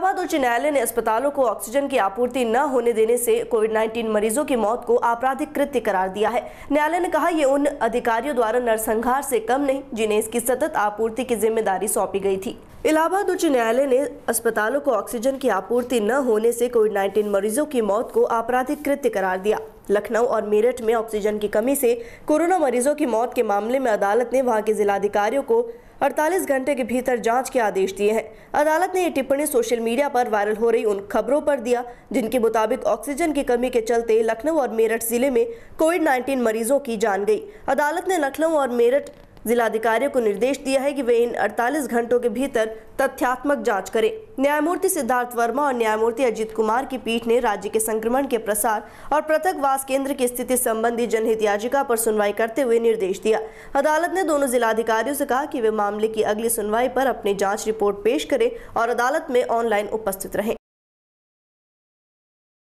इलाहाबाद उच्च न्यायालय ने अस्पतालों को ऑक्सीजन की आपूर्ति न होने देने से कोविड 19 मरीजों की मौत को आपराधिक कृत्य करार दिया है न्यायालय ने कहा यह उन अधिकारियों द्वारा नरसंहार से कम नहीं जिन्हें इसकी सतत आपूर्ति की जिम्मेदारी सौंपी गई थी इलाहाबाद उच्च न्यायालय ने अस्पतालों को ऑक्सीजन की आपूर्ति न होने से कोविड नाइन्टीन मरीजों की मौत को आपराधिक कृत्य करार दिया लखनऊ और मेरठ में ऑक्सीजन की कमी से कोरोना मरीजों की मौत के मामले में अदालत ने वहां के जिलाधिकारियों को 48 घंटे के भीतर जांच के आदेश दिए हैं अदालत ने ये टिप्पणी सोशल मीडिया पर वायरल हो रही उन खबरों पर दिया जिनके मुताबिक ऑक्सीजन की कमी के चलते लखनऊ और मेरठ जिले में कोविड 19 मरीजों की जान गई अदालत ने लखनऊ और मेरठ जिलाधिकारियों को निर्देश दिया है कि वे इन 48 घंटों के भीतर तथ्यात्मक जांच करें न्यायमूर्ति सिद्धार्थ वर्मा और न्यायमूर्ति अजित कुमार की पीठ ने राज्य के संक्रमण के प्रसार और पृथक वास केंद्र की स्थिति संबंधी जनहित याचिका पर सुनवाई करते हुए निर्देश दिया अदालत ने दोनों जिलाधिकारियों से कहा कि वे मामले की अगली सुनवाई पर अपनी जाँच रिपोर्ट पेश करें और अदालत में ऑनलाइन उपस्थित रहें